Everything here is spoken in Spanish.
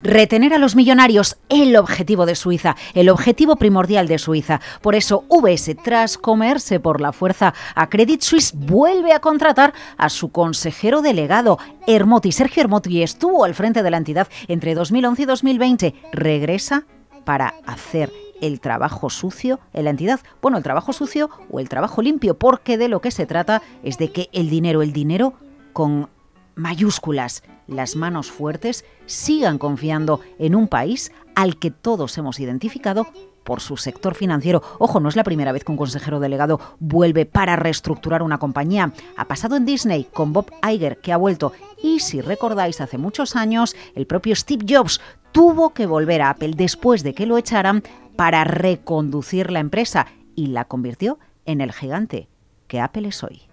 Retener a los millonarios, el objetivo de Suiza, el objetivo primordial de Suiza. Por eso, VS, tras comerse por la fuerza a Credit Suisse, vuelve a contratar a su consejero delegado, Hermoti. Sergio Hermoti estuvo al frente de la entidad entre 2011 y 2020. Regresa para hacer el trabajo sucio en la entidad. Bueno, el trabajo sucio o el trabajo limpio, porque de lo que se trata es de que el dinero, el dinero con mayúsculas. Las manos fuertes sigan confiando en un país al que todos hemos identificado por su sector financiero. Ojo, no es la primera vez que un consejero delegado vuelve para reestructurar una compañía. Ha pasado en Disney con Bob Iger, que ha vuelto. Y si recordáis, hace muchos años, el propio Steve Jobs tuvo que volver a Apple después de que lo echaran para reconducir la empresa y la convirtió en el gigante que Apple es hoy.